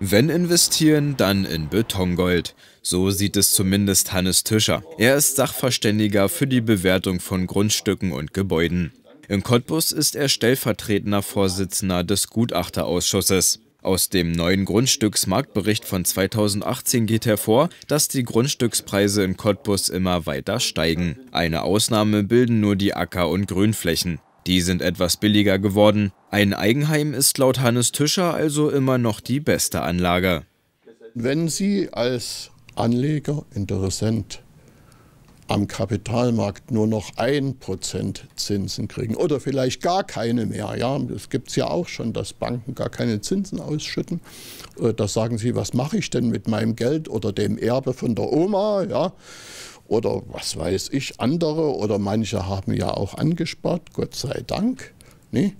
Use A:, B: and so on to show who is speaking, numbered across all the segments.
A: Wenn investieren, dann in Betongold. So sieht es zumindest Hannes Tischer. Er ist Sachverständiger für die Bewertung von Grundstücken und Gebäuden. In Cottbus ist er stellvertretender Vorsitzender des Gutachterausschusses. Aus dem neuen Grundstücksmarktbericht von 2018 geht hervor, dass die Grundstückspreise in Cottbus immer weiter steigen. Eine Ausnahme bilden nur die Acker- und Grünflächen. Die sind etwas billiger geworden. Ein Eigenheim ist laut Hannes Tischer also immer noch die beste Anlage.
B: Wenn Sie als Anleger, Interessent am Kapitalmarkt nur noch 1% Zinsen kriegen oder vielleicht gar keine mehr. Ja, es gibt es ja auch schon, dass Banken gar keine Zinsen ausschütten. Äh, da sagen sie, was mache ich denn mit meinem Geld oder dem Erbe von der Oma? Ja oder was weiß ich, andere oder manche haben ja auch angespart, Gott sei Dank. Ne?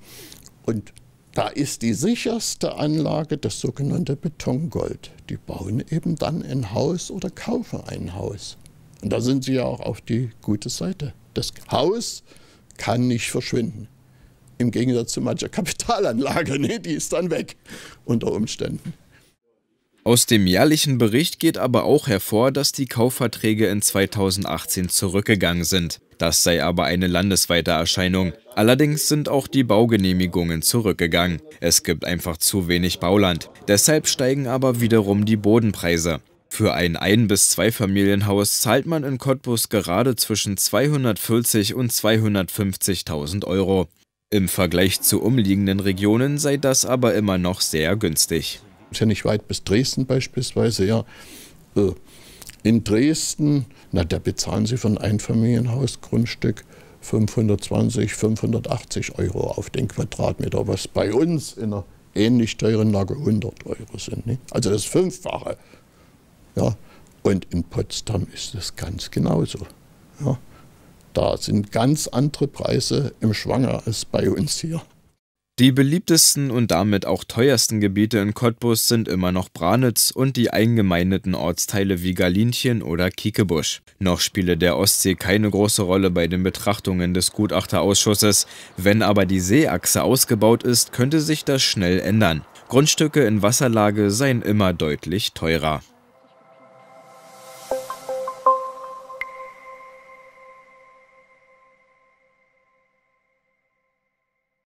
B: Und da ist die sicherste Anlage das sogenannte Betongold. Die bauen eben dann ein Haus oder kaufen ein Haus. Und da sind sie ja auch auf die gute Seite. Das Haus kann nicht verschwinden. Im Gegensatz zu mancher Kapitalanlage, nee, die ist dann weg unter Umständen.
A: Aus dem jährlichen Bericht geht aber auch hervor, dass die Kaufverträge in 2018 zurückgegangen sind. Das sei aber eine landesweite Erscheinung. Allerdings sind auch die Baugenehmigungen zurückgegangen. Es gibt einfach zu wenig Bauland. Deshalb steigen aber wiederum die Bodenpreise. Für ein Ein- bis Zweifamilienhaus zahlt man in Cottbus gerade zwischen 240 und 250.000 Euro. Im Vergleich zu umliegenden Regionen sei das aber immer noch sehr günstig. Ist ja nicht weit bis Dresden beispielsweise, ja. Äh, in Dresden,
B: na, da bezahlen sie für ein Einfamilienhausgrundstück 520, 580 Euro auf den Quadratmeter, was bei uns in einer ähnlich teuren Lage 100 Euro sind. Ne? Also das Fünffache. Ja. Und in Potsdam ist es ganz genauso. Ja. Da sind ganz andere Preise im Schwanger als
A: bei uns hier. Die beliebtesten und damit auch teuersten Gebiete in Cottbus sind immer noch Branitz und die eingemeindeten Ortsteile wie Galinchen oder Kiekebusch. Noch spiele der Ostsee keine große Rolle bei den Betrachtungen des Gutachterausschusses. Wenn aber die Seeachse ausgebaut ist, könnte sich das schnell ändern. Grundstücke in Wasserlage seien immer deutlich teurer.